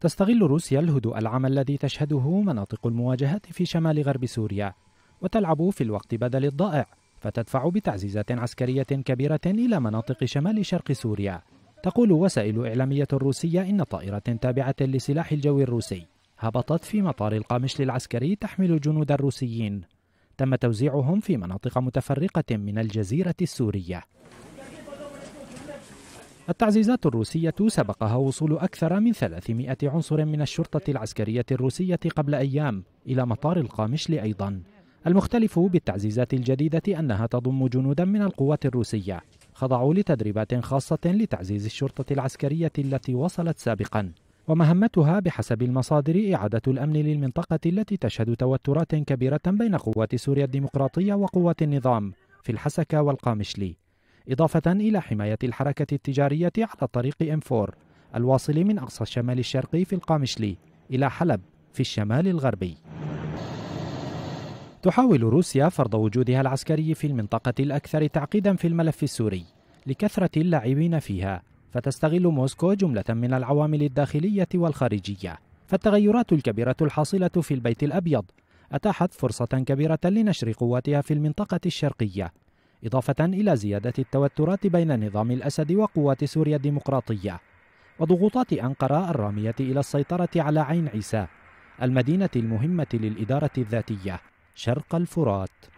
تستغل روسيا الهدوء العام الذي تشهده مناطق المواجهات في شمال غرب سوريا وتلعب في الوقت بدل الضائع فتدفع بتعزيزات عسكرية كبيرة إلى مناطق شمال شرق سوريا تقول وسائل إعلامية روسية إن طائرة تابعة لسلاح الجو الروسي هبطت في مطار القامشل العسكري تحمل جنودا روسيين تم توزيعهم في مناطق متفرقة من الجزيرة السورية التعزيزات الروسية سبقها وصول أكثر من 300 عنصر من الشرطة العسكرية الروسية قبل أيام إلى مطار القامشل أيضا المختلف بالتعزيزات الجديدة أنها تضم جنودا من القوات الروسية خضعوا لتدريبات خاصة لتعزيز الشرطة العسكرية التي وصلت سابقا ومهمتها بحسب المصادر إعادة الأمن للمنطقة التي تشهد توترات كبيرة بين قوات سوريا الديمقراطية وقوات النظام في الحسكة والقامشلي إضافة إلى حماية الحركة التجارية على طريق M4 الواصل من أقصى الشمال الشرقي في القامشلي إلى حلب في الشمال الغربي تحاول روسيا فرض وجودها العسكري في المنطقة الأكثر تعقيدا في الملف السوري لكثرة اللاعبين فيها فتستغل موسكو جملة من العوامل الداخلية والخارجية فالتغيرات الكبيرة الحاصلة في البيت الأبيض أتاحت فرصة كبيرة لنشر قواتها في المنطقة الشرقية إضافة إلى زيادة التوترات بين نظام الأسد وقوات سوريا الديمقراطية وضغوطات أنقرة الرامية إلى السيطرة على عين عيسى المدينة المهمة للإدارة الذاتية شرق الفرات